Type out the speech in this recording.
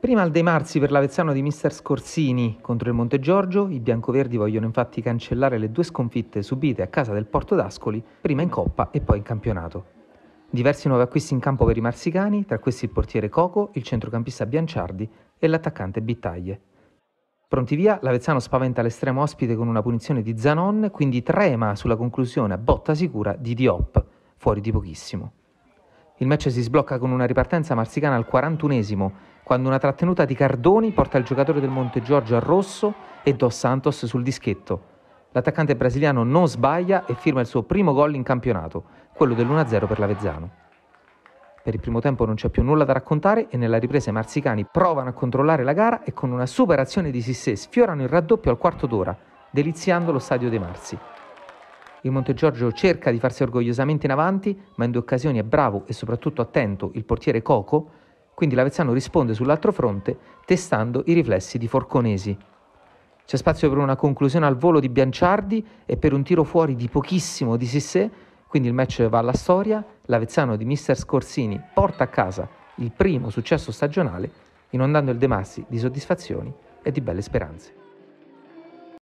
Prima al De Marzi per l'Avezzano di mister Scorsini contro il Monte Giorgio, i biancoverdi vogliono infatti cancellare le due sconfitte subite a casa del Porto d'Ascoli, prima in Coppa e poi in campionato. Diversi nuovi acquisti in campo per i marsicani, tra questi il portiere Coco, il centrocampista Bianciardi e l'attaccante Bittaglie. Pronti via, l'Avezzano spaventa l'estremo ospite con una punizione di Zanon, quindi trema sulla conclusione a botta sicura di Diop, fuori di pochissimo. Il match si sblocca con una ripartenza marsicana al 41esimo, quando una trattenuta di Cardoni porta il giocatore del Monte Giorgio al rosso e Dos Santos sul dischetto. L'attaccante brasiliano non sbaglia e firma il suo primo gol in campionato, quello dell'1-0 per l'Avezzano. Per il primo tempo non c'è più nulla da raccontare e nella ripresa i marzicani provano a controllare la gara e con una super azione di Sissé sfiorano il raddoppio al quarto d'ora, deliziando lo stadio dei Marzi. Il Montegiorgio cerca di farsi orgogliosamente in avanti, ma in due occasioni è bravo e soprattutto attento il portiere Coco quindi l'Avezzano risponde sull'altro fronte testando i riflessi di Forconesi. C'è spazio per una conclusione al volo di Bianciardi e per un tiro fuori di pochissimo di Sissé, quindi il match va alla storia, l'Avezzano di Mister Scorsini porta a casa il primo successo stagionale inondando il De Massi di soddisfazioni e di belle speranze.